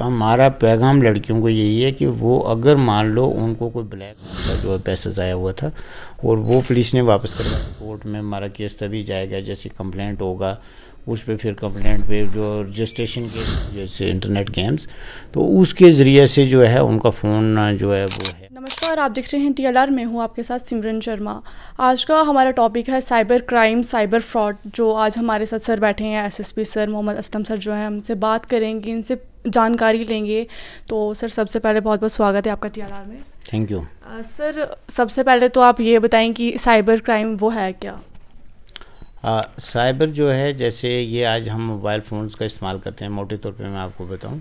हमारा पैगाम लड़कियों को यही है कि वो अगर मान लो उनको कोई ब्लैक का जो है पैसा ज़ाया हुआ था और वो पुलिस ने वापस करवाया कोर्ट में हमारा केस तभी जाएगा जैसे कंप्लेंट होगा उस पर फिर कंप्लेंट पे जो रजिस्ट्रेशन के जैसे इंटरनेट गेम्स तो उसके ज़रिए से जो है उनका फ़ोन जो है वो है नमस्कार आप देख रहे हैं टीएलआर में हूँ आपके साथ सिमरन शर्मा आज का हमारा टॉपिक है साइबर क्राइम साइबर फ्रॉड जो आज हमारे साथ सर बैठे हैं SSP sir Mohammad Aslam sir जो है हमसे बात करेंगे इनसे जानकारी लेंगे तो सर सबसे पहले बहुत बहुत स्वागत है आपका टी में थैंक यू सर सबसे पहले तो आप ये बताएं कि साइबर क्राइम वो है क्या साइबर जो है जैसे ये आज हम मोबाइल फ़ोन्स का इस्तेमाल करते हैं मोटे तौर पे मैं आपको बताऊं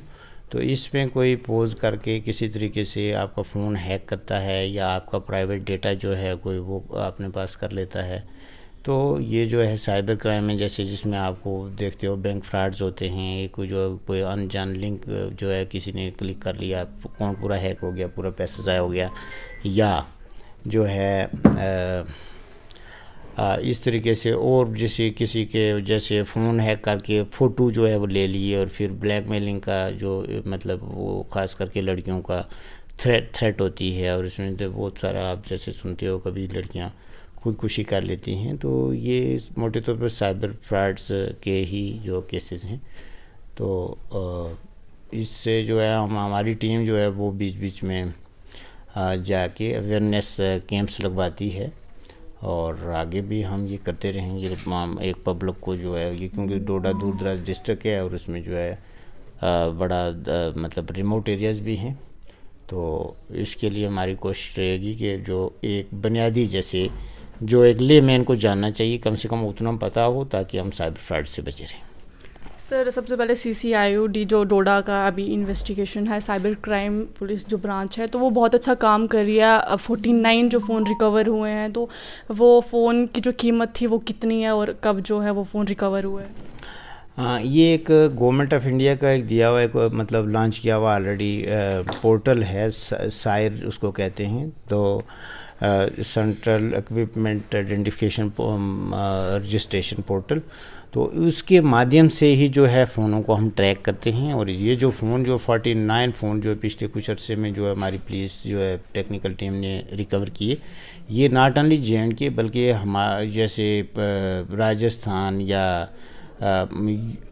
तो इसमें कोई पोज करके किसी तरीके से आपका फ़ोन हैक करता है या आपका प्राइवेट डेटा जो है कोई वो अपने पास कर लेता है तो ये जो है साइबर क्राइम है जैसे जिसमें आपको देखते हो बैंक फ्रॉड्स होते हैं एक जो कोई अनजान लिंक जो है किसी ने क्लिक कर लिया कौन पूरा हैक हो गया पूरा पैसा ज़ाया हो गया या जो है आ, इस तरीके से और जैसे किसी के जैसे फ़ोन हैक करके फ़ोटो जो है वो ले लिए और फिर ब्लैकमेलिंग का जो मतलब वो ख़ास करके लड़कियों का थ्रेट थ्रेट होती है और इसमें तो बहुत सारा आप जैसे सुनते हो कभी लड़कियाँ खुदकुशी कर लेती हैं तो ये मोटे तौर पर साइबर फ्रॉड्स के ही जो केसेस हैं तो इससे जो है हम हमारी टीम जो है वो बीच बीच में जाके अवेयरनेस कैंप्स लगवाती है और आगे भी हम ये करते रहेंगे एक पब्लिक को जो है ये क्योंकि डोडा दूर दराज डिस्ट्रिक्ट है और उसमें जो है बड़ा मतलब रिमोट एरियाज़ भी हैं तो इसके लिए हमारी कोशिश रहेगी कि जो एक बुनियादी जैसे जो एक ले मैन को जानना चाहिए कम से कम उतना पता हो ताकि हम साइबर फ्रॉड से बचे रहें सर सबसे पहले सी सी आई यू डी जो डोडा का अभी इन्वेस्टिगेशन है साइबर क्राइम पुलिस जो ब्रांच है तो वो बहुत अच्छा काम कर रही है फोर्टी नाइन जो फ़ोन रिकवर हुए हैं तो वो फ़ोन की जो कीमत थी वो कितनी है और कब जो है वो फ़ोन रिकवर हुआ है हाँ ये एक गवर्नमेंट ऑफ इंडिया का एक दिया हुआ एक मतलब लॉन्च किया हुआ ऑलरेडी पोर्टल है साइर उसको कहते हैं तो central equipment identification registration portal तो उसके माध्यम से ही जो है फ़ोनों को हम ट्रैक करते हैं और ये जो फ़ोन जो 49 फ़ोन जो पिछले कुछ अर्से में जो है हमारी पुलिस जो है टेक्निकल टीम ने रिकवर किए ये नॉट ओनली जे के बल्कि हमारे जैसे राजस्थान या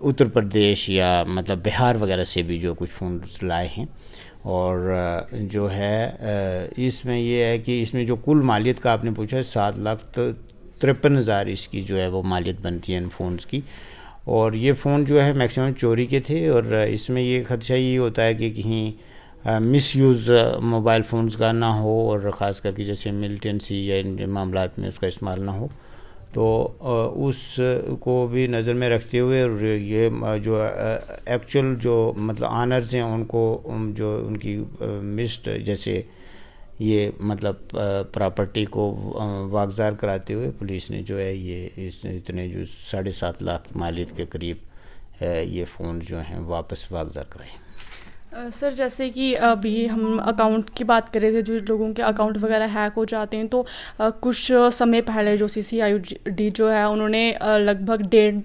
उत्तर प्रदेश या मतलब बिहार वगैरह से भी जो कुछ फ़ोन लाए हैं और जो है इसमें ये है कि इसमें जो कुल मालियत का आपने पूछा है सात लाख तिरपन हज़ार इसकी जो है वो मालियत बनती है इन फ़ोन्स की और ये फ़ोन जो है मैक्सिमम चोरी के थे और इसमें ये खदशा ये होता है कि कहीं मिस यूज़ मोबाइल फ़ोन्स का ना हो और ख़ास करके जैसे मिलिटेंसी या इन मामला में उसका इस्तेमाल ना हो तो उस को भी नज़र में रखते हुए और ये जो एक्चुअल जो मतलब आनर्स हैं उनको जो उनकी मिस्ड जैसे ये मतलब प्रॉपर्टी को वागजार कराते हुए पुलिस ने जो है ये इतने जो साढ़े सात लाख मालिक के करीब ये फ़ोन जो हैं वापस वागजार कराए सर जैसे कि अभी हम अकाउंट की बात कर रहे थे जो लोगों के अकाउंट वगैरह हैक हो जाते हैं तो कुछ समय पहले जो सी सी आई डी जो है उन्होंने लगभग डेढ़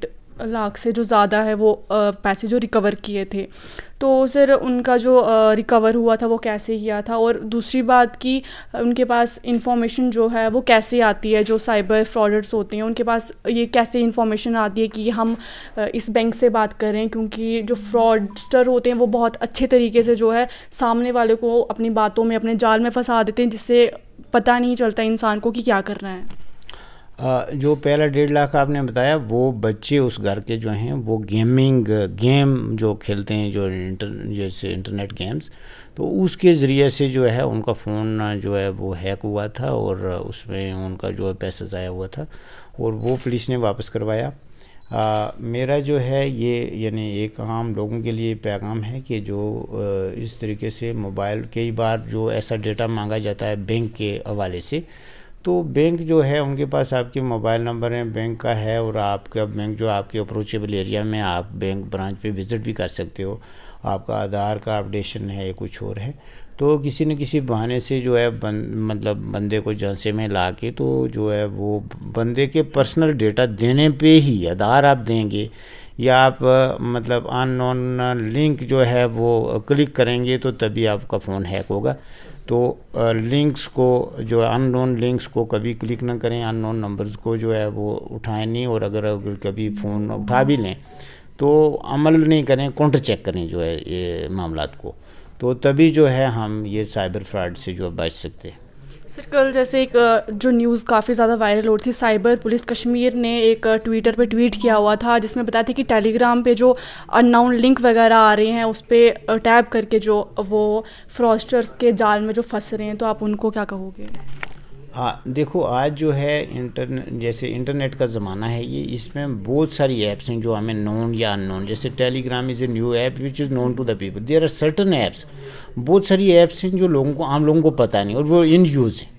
लाख से जो ज़्यादा है वो पैसे जो रिकवर किए थे तो सर उनका जो रिकवर हुआ था वो कैसे किया था और दूसरी बात कि उनके पास इंफॉर्मेशन जो है वो कैसे आती है जो साइबर फ्रॉडर्स होते हैं उनके पास ये कैसे इंफॉर्मेशन आती है कि हम इस बैंक से बात करें क्योंकि जो फ्रॉडस्टर होते हैं वो बहुत अच्छे तरीके से जो है सामने वाले को अपनी बातों में अपने जाल में फंसा देते हैं जिससे पता नहीं चलता इंसान को कि क्या करना है जो पहला डेढ़ लाख आपने बताया वो बच्चे उस घर के जो हैं वो गेमिंग गेम जो खेलते हैं जो इंटर जैसे इंटरनेट गेम्स तो उसके ज़रिए से जो है उनका फ़ोन जो है वो हैक हुआ था और उसमें उनका जो है पैसा ज़ाया हुआ था और वो पुलिस ने वापस करवाया आ, मेरा जो है ये यानी एक आम लोगों के लिए पैगाम है कि जो इस तरीके से मोबाइल कई बार जो ऐसा डेटा मांगा जाता है बैंक के हवाले से तो बैंक जो है उनके पास आपके मोबाइल नंबर है बैंक का है और आपका बैंक जो आपके अप्रोचेबल एरिया में आप बैंक ब्रांच पे विज़िट भी कर सकते हो आपका आधार का अपडेशन है कुछ और है तो किसी न किसी बहाने से जो है बन, मतलब बंदे को झांसे में ला के तो जो है वो बंदे के पर्सनल डेटा देने पे ही आधार आप देंगे या आप मतलब अन नॉन लिंक जो है वो क्लिक करेंगे तो तभी आपका फ़ोन हैक होगा तो लिंक्स को जो है अननोन लिंक्स को कभी क्लिक ना करें अननोन नंबर्स को जो है वो उठाएं नहीं और अगर, कभी फ़ोन उठा भी लें तो अमल नहीं करें काउंटर चेक करें जो है ये मामला को तो तभी जो है हम ये साइबर फ्रॉड से जो है बच सकते हैं सर कल जैसे एक जो न्यूज़ काफ़ी ज़्यादा वायरल हो रही थी साइबर पुलिस कश्मीर ने एक ट्विटर पे ट्वीट किया हुआ था जिसमें बताया था कि टेलीग्राम पे जो अननाउन लिंक वगैरह आ रहे हैं उस पर टैब करके जो वो फ्रॉस्टर्स के जाल में जो फंस रहे हैं तो आप उनको क्या कहोगे आ, हाँ, देखो आज जो है इंटरनेट जैसे इंटरनेट का ज़माना है ये इसमें बहुत सारी ऐप्स हैं जो हमें नोन या अन जैसे Telegram is a new app which is known to the people there are certain apps बहुत सारी ऐप्स हैं जो लोगों को आम लोगों को पता नहीं और वो इन यूज़ हैं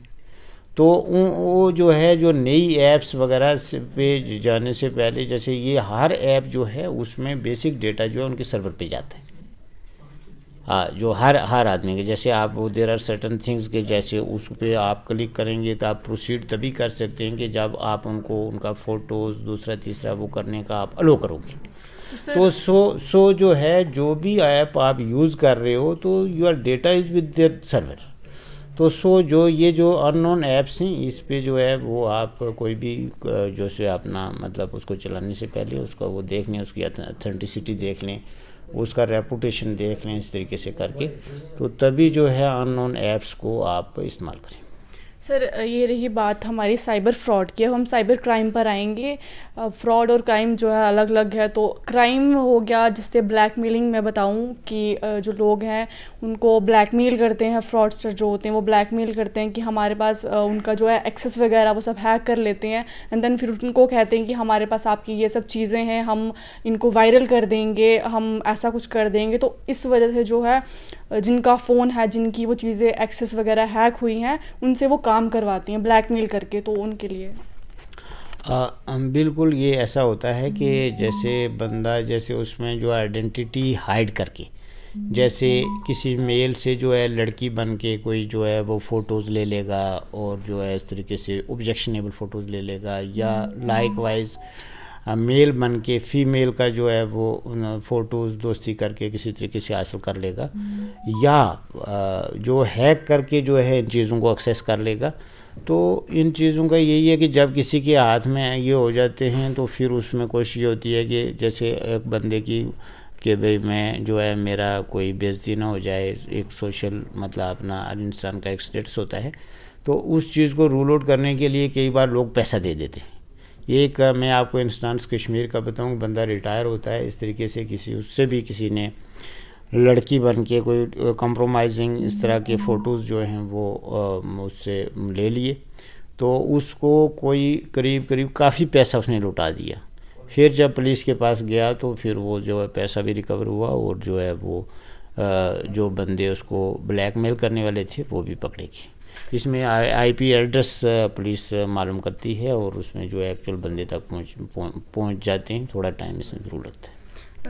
तो वो जो है जो नई ऐप्स वगैरह पे जाने से पहले जैसे ये हर ऐप जो है उसमें बेसिक डेटा जो है उनके सर्वर पे जाता है जो हर हर आदमी के जैसे आप वो देर आर सर्टन थिंग्स के जैसे उस पर आप क्लिक करेंगे तो आप प्रोसीड तभी कर सकते हैं कि जब आप उनको उनका फ़ोटोज़ दूसरा तीसरा वो करने का आप अलो करोगे तो सो सो जो है जो भी ऐप आप यूज़ कर रहे हो तो your data is with their server तो सो जो ये जो अननोन ऐप्स हैं इस पे जो है वो आप कोई भी जो से अपना मतलब उसको चलाने से पहले उसका वो देख लें उसकी अथेंटिसिटी देख लें उसका रेपुटेशन देख लें इस तरीके से करके तो तभी जो है अननोन ऐप्स को आप इस्तेमाल करें सर ये रही बात हमारी साइबर फ्रॉड की अब हम साइबर क्राइम पर आएंगे फ्रॉड और क्राइम जो है अलग अलग है तो क्राइम हो गया जिससे ब्लैकमेलिंग मैं बताऊं कि जो लोग हैं उनको ब्लैकमेल करते हैं फ्रॉडस्टर जो होते हैं वो ब्लैकमेल करते हैं कि हमारे पास उनका जो है एक्सेस वगैरह वो सब हैक कर लेते हैं एंड देन फिर उनको कहते हैं कि हमारे पास आपकी ये सब चीज़ें हैं हम इनको वायरल कर देंगे हम ऐसा कुछ कर देंगे तो इस वजह से जो है जिनका फ़ोन है जिनकी वो चीज़ें एक्सेस वगैरह हैक हुई हैं उनसे वो काम करवाती हैं ब्लैकमेल करके तो उनके लिए आ, बिल्कुल ये ऐसा होता है कि जैसे बंदा जैसे उसमें जो आइडेंटिटी हाइड करके जैसे किसी मेल से जो है लड़की बन के कोई जो है वो फ़ोटोज़ ले लेगा और जो है इस तरीके से ऑब्जेक्शनेबल फ़ोटोज़ ले लेगा या लाइक हम्म। वाइज मेल बन के फीमेल का जो है वो फ़ोटोज़ दोस्ती करके किसी तरीके से हासिल कर लेगा हम्म। या जो हैक करके जो है इन चीज़ों को एक्सेस कर लेगा तो इन चीज़ों का यही है कि जब किसी के हाथ में ये हो जाते हैं तो फिर उसमें कोशिश ये होती है कि जैसे एक बंदे की कि भाई मैं जो है मेरा कोई बेजती ना हो जाए एक सोशल मतलब अपना इंसान का एक स्टेटस होता है तो उस चीज़ को रूल आउट करने के लिए कई बार लोग पैसा दे देते हैं एक मैं आपको इंस्टांस कश्मीर का बताऊँ बंदा रिटायर होता है इस तरीके से किसी उससे भी किसी ने लड़की बन के कोई कंप्रोमाइजिंग इस तरह के फ़ोटोज़ जो हैं वो उससे ले लिए तो उसको कोई करीब करीब काफ़ी पैसा उसने लुटा दिया फिर जब पुलिस के पास गया तो फिर वो जो है पैसा भी रिकवर हुआ और जो है वो जो बंदे उसको ब्लैकमेल करने वाले थे वो भी पकड़े गए इसमें आईपी एड्रेस पुलिस मालूम करती है और उसमें जो एक्चुअल बंदे तक पहुंच पहुंच जाते हैं थोड़ा टाइम इसमें ज़रूर लगता है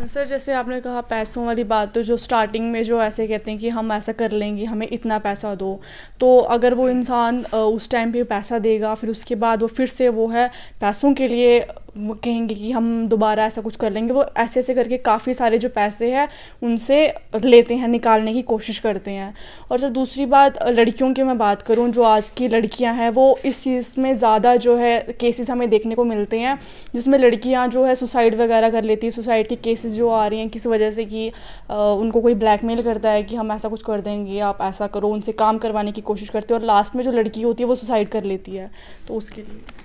सर uh, जैसे आपने कहा पैसों वाली बात तो जो स्टार्टिंग में जो ऐसे कहते हैं कि हम ऐसा कर लेंगे हमें इतना पैसा दो तो अगर वो इंसान uh, उस टाइम पे पैसा देगा फिर उसके बाद वो फिर से वो है पैसों के लिए वो कहेंगे कि हम दोबारा ऐसा कुछ कर लेंगे वो ऐसे ऐसे करके काफ़ी सारे जो पैसे हैं उनसे लेते हैं निकालने की कोशिश करते हैं और जब दूसरी बात लड़कियों की मैं बात करूँ जो आज की लड़कियाँ हैं वो इस चीज़ में ज़्यादा जो है केसेस हमें देखने को मिलते हैं जिसमें लड़कियाँ जो है सुसाइड वगैरह कर लेती हैं सुसाइड के केसेस जो आ रही हैं किस वजह से कि उनको कोई ब्लैकमेल करता है कि हम ऐसा कुछ कर देंगे आप ऐसा करो उनसे काम करवाने की कोशिश करते हैं और लास्ट में जो लड़की होती है वो सुसाइड कर लेती है तो उसके लिए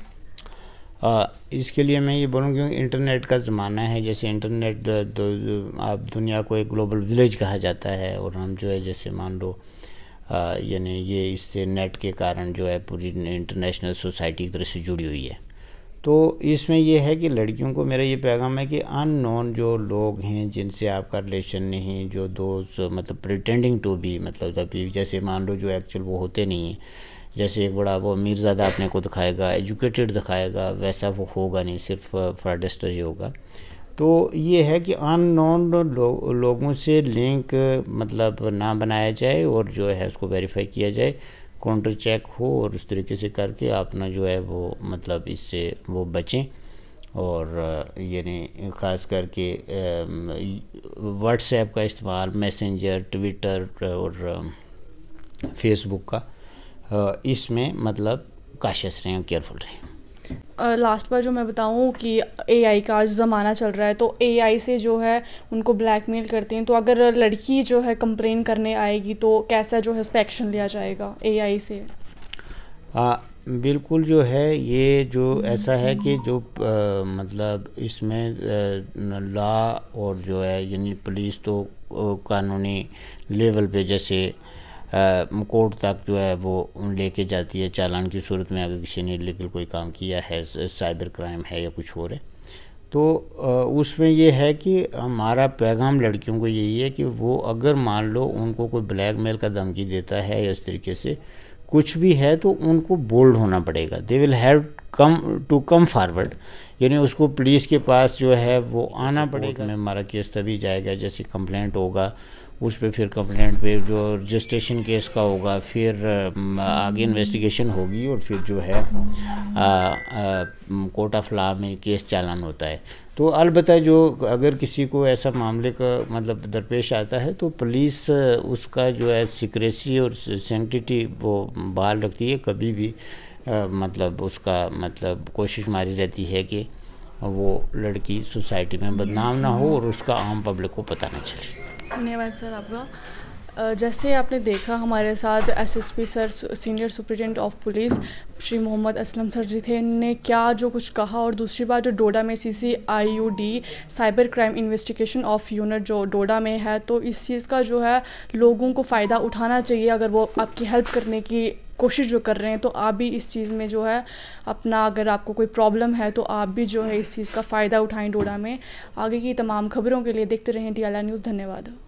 इसके लिए मैं ये बोलूँ क्योंकि इंटरनेट का ज़माना है जैसे इंटरनेट दो, दो, आप दुनिया को एक ग्लोबल विलेज कहा जाता है और हम जो है जैसे मान लो यानी ये इससे नेट के कारण जो है पूरी इंटरनेशनल सोसाइटी की तरह से जुड़ी हुई है तो इसमें यह है कि लड़कियों को मेरा ये पैगाम है कि अननोन जो लोग हैं जिनसे आपका रिलेशन नहीं जो दोस्त मतलब प्रिटेंडिंग टू बी मतलब जैसे मान लो जो एक्चुअल वो होते नहीं हैं जैसे एक बड़ा वो मीरज़ादा अपने को दिखाएगा एजुकेटेड दिखाएगा वैसा वो होगा नहीं सिर्फ फ्राडस्टर ही तो होगा तो ये है कि अन नॉन लो, लोगों से लिंक मतलब ना बनाया जाए और जो है उसको वेरीफाई किया जाए काउंटर चेक हो और उस तरीके से करके अपना जो है वो मतलब इससे वो बचें और यानी ख़ास करके व्हाट्सएप का इस्तेमाल मैसेंजर ट्विटर और फेसबुक का इसमें मतलब काशियस रहें केयरफुल रहें लास्ट बार जो मैं बताऊं कि एआई का आज ज़माना चल रहा है तो एआई से जो है उनको ब्लैकमेल करते हैं तो अगर लड़की जो है कंप्लेन करने आएगी तो कैसा जो है उस एक्शन लिया जाएगा एआई से आ, बिल्कुल जो है ये जो ऐसा है कि जो आ, मतलब इसमें लॉ और जो है यानी पुलिस तो कानूनी लेवल पे जैसे कोर्ट तक जो है वो लेके जाती है चालान की सूरत में अगर किसी ने इलीगल कोई काम किया है साइबर क्राइम है या कुछ और है तो उसमें ये है कि हमारा पैगाम लड़कियों को यही है कि वो अगर मान लो उनको कोई ब्लैक मेल का धमकी देता है या इस तरीके से कुछ भी है तो उनको बोल्ड होना पड़ेगा they will have come to come forward यानी उसको पुलिस के पास जो है वो आना पड़ेगा हमारा केस तभी जाएगा जैसे कंप्लेंट होगा उस पर फिर कंप्लेंट पे जो रजिस्ट्रेशन केस का होगा फिर आगे इन्वेस्टिगेशन होगी और फिर जो है कोर्ट ऑफ लॉ में केस चालान होता है तो अलबत् जो अगर किसी को ऐसा मामले का मतलब दरपेश आता है तो पुलिस उसका जो है सिक्रेसी और सेंटिटी वो बहाल रखती है कभी भी आ, मतलब उसका मतलब कोशिश मारी रहती है कि वो लड़की सोसाइटी में बदनाम ना हो और उसका आम पब्लिक को पता ना चले Mir es जैसे आपने देखा हमारे साथ SSP sir senior superintendent of police Shri Mohammad Aslam sir ji थे ने क्या जो कुछ कहा और दूसरी बात जो डोडा में C C I U D cyber crime investigation of unit जो डोडा में है तो इस चीज़ का जो है लोगों को फ़ायदा उठाना चाहिए अगर वो आपकी हेल्प करने की कोशिश जो कर रहे हैं तो आप भी इस चीज़ में जो है अपना अगर आपको कोई प्रॉब्लम है तो आप भी जो है इस चीज़ का फ़ायदा उठाएं डोडा में आगे की तमाम खबरों के लिए देखते रहें डी न्यूज़ धन्यवाद